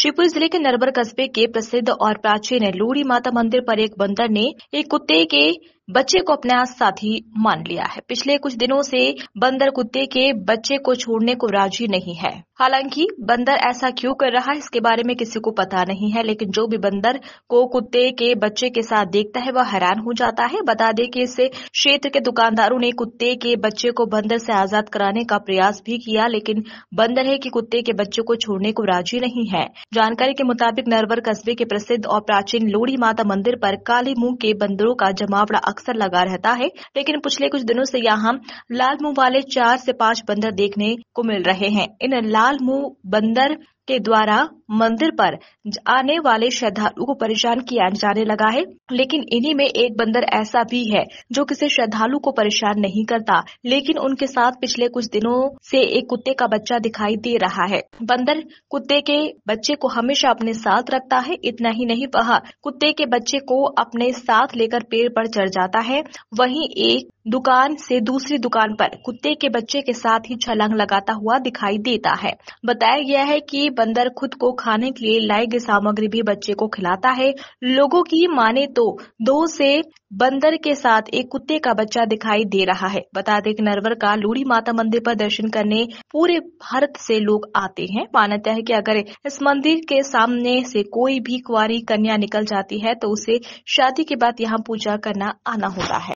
शिवपुरी जिले के नरबर कस्बे के प्रसिद्ध और प्राचीन लूड़ी माता मंदिर पर एक बंदर ने एक कुत्ते के बच्चे को अपना साथी मान लिया है पिछले कुछ दिनों से बंदर कुत्ते के बच्चे को छोड़ने को राजी नहीं है हालांकि बंदर ऐसा क्यों कर रहा है इसके बारे में किसी को पता नहीं है लेकिन जो भी बंदर को कुत्ते के बच्चे के साथ देखता है वह हैरान हो जाता है बता दें कि इस क्षेत्र के दुकानदारों ने कुत्ते के बच्चे को बंदर से आजाद कराने का प्रयास भी किया लेकिन बंदर है कि कुत्ते के बच्चे को छोड़ने को राजी नहीं है जानकारी के मुताबिक नरवर कस्बे के प्रसिद्ध और प्राचीन लोड़ी माता मंदिर पर काली मुंह के बंदरों का जमावड़ा अक्सर लगा रहता है लेकिन पिछले कुछ दिनों से यहाँ लाल मुंह वाले चार से पांच बंदर देखने को मिल रहे हैं इन लाल मुंह बंदर के द्वारा मंदिर पर आने वाले श्रद्धालु को परेशान किया जाने लगा है लेकिन इन्हीं में एक बंदर ऐसा भी है जो किसी श्रद्धालु को परेशान नहीं करता लेकिन उनके साथ पिछले कुछ दिनों से एक कुत्ते का बच्चा दिखाई दे रहा है बंदर कुत्ते के बच्चे को हमेशा अपने साथ रखता है इतना ही नहीं वह कुत्ते के बच्चे को अपने साथ लेकर पेड़ पर चढ़ जाता है वही एक दुकान से दूसरी दुकान पर कुत्ते के बच्चे के साथ ही छलांग लगाता हुआ दिखाई देता है बताया गया है कि बंदर खुद को खाने के लिए लाई गई सामग्री भी बच्चे को खिलाता है लोगों की माने तो दो से बंदर के साथ एक कुत्ते का बच्चा दिखाई दे रहा है बता दें कि नरवर का लूड़ी माता मंदिर पर दर्शन करने पूरे भारत से लोग आते हैं मान्यता है कि अगर इस मंदिर के सामने से कोई भी कुआरी कन्या निकल जाती है तो उसे शादी के बाद यहाँ पूजा करना आना होता है